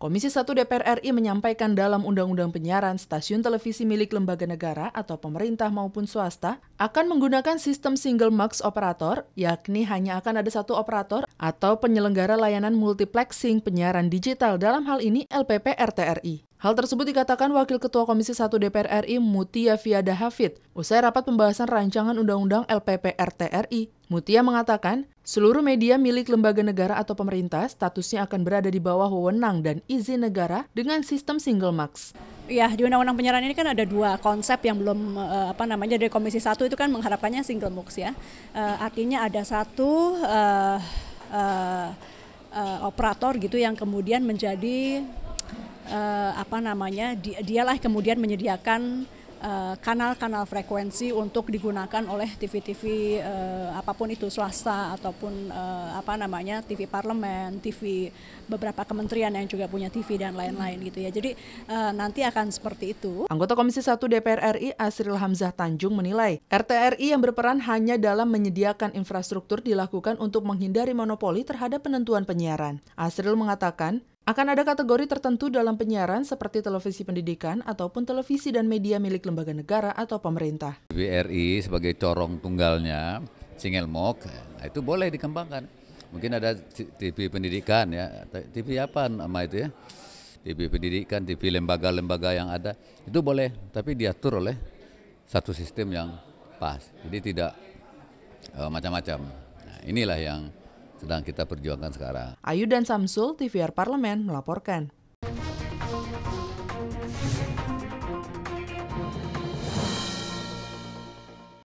Komisi 1 DPR RI menyampaikan dalam Undang-Undang Penyiaran stasiun televisi milik lembaga negara atau pemerintah maupun swasta akan menggunakan sistem single max operator, yakni hanya akan ada satu operator atau penyelenggara layanan multiplexing penyiaran digital dalam hal ini LPP RTRI. Hal tersebut dikatakan Wakil Ketua Komisi 1 DPR RI Mutia Fiada Hafid usai rapat pembahasan rancangan Undang-Undang LPP RTRI, Mutia mengatakan, seluruh media milik lembaga negara atau pemerintah statusnya akan berada di bawah wewenang dan izin negara dengan sistem single max. Ya, di Undang-Undang Penyiaran ini kan ada dua konsep yang belum eh, apa namanya dari Komisi 1 itu kan mengharapkannya single max ya. Eh, artinya ada satu uh, uh, uh, operator gitu yang kemudian menjadi uh, apa namanya di, dialah kemudian menyediakan eh, kanal-kanal uh, frekuensi untuk digunakan oleh TV-TV uh, eh, apapun itu swasta ataupun uh, apa namanya TV parlemen, TV beberapa kementerian yang juga punya TV dan lain-lain gitu ya. Jadi uh, nanti akan seperti itu. Anggota Komisi 1 DPR RI Asril Hamzah Tanjung menilai RTRI yang berperan hanya dalam menyediakan infrastruktur dilakukan untuk menghindari monopoli terhadap penentuan penyiaran. Asril mengatakan akan ada kategori tertentu dalam penyiaran seperti televisi pendidikan ataupun televisi dan media milik lembaga negara atau pemerintah. BRI sebagai corong tunggalnya, single mok, nah itu boleh dikembangkan. Mungkin ada TV pendidikan ya, TV apa nama itu ya? TV pendidikan, TV lembaga-lembaga yang ada, itu boleh, tapi diatur oleh satu sistem yang pas. Jadi tidak eh, macam-macam. Nah, inilah yang sedang kita perjuangkan sekarang. Ayu dan Samsul, TVR Parlemen melaporkan.